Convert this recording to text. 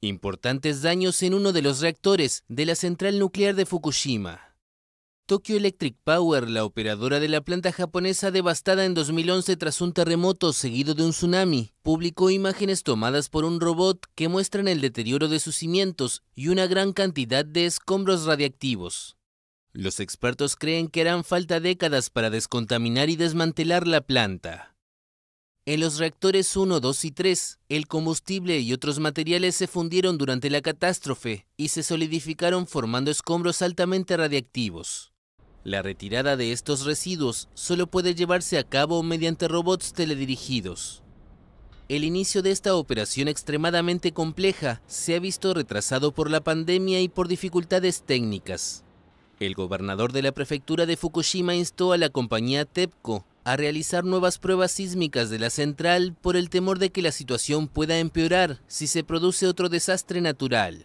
Importantes daños en uno de los reactores de la central nuclear de Fukushima. Tokyo Electric Power, la operadora de la planta japonesa devastada en 2011 tras un terremoto seguido de un tsunami, publicó imágenes tomadas por un robot que muestran el deterioro de sus cimientos y una gran cantidad de escombros radiactivos. Los expertos creen que harán falta décadas para descontaminar y desmantelar la planta. En los reactores 1, 2 y 3, el combustible y otros materiales se fundieron durante la catástrofe y se solidificaron formando escombros altamente radiactivos. La retirada de estos residuos solo puede llevarse a cabo mediante robots teledirigidos. El inicio de esta operación extremadamente compleja se ha visto retrasado por la pandemia y por dificultades técnicas. El gobernador de la prefectura de Fukushima instó a la compañía TEPCO a realizar nuevas pruebas sísmicas de la central por el temor de que la situación pueda empeorar si se produce otro desastre natural.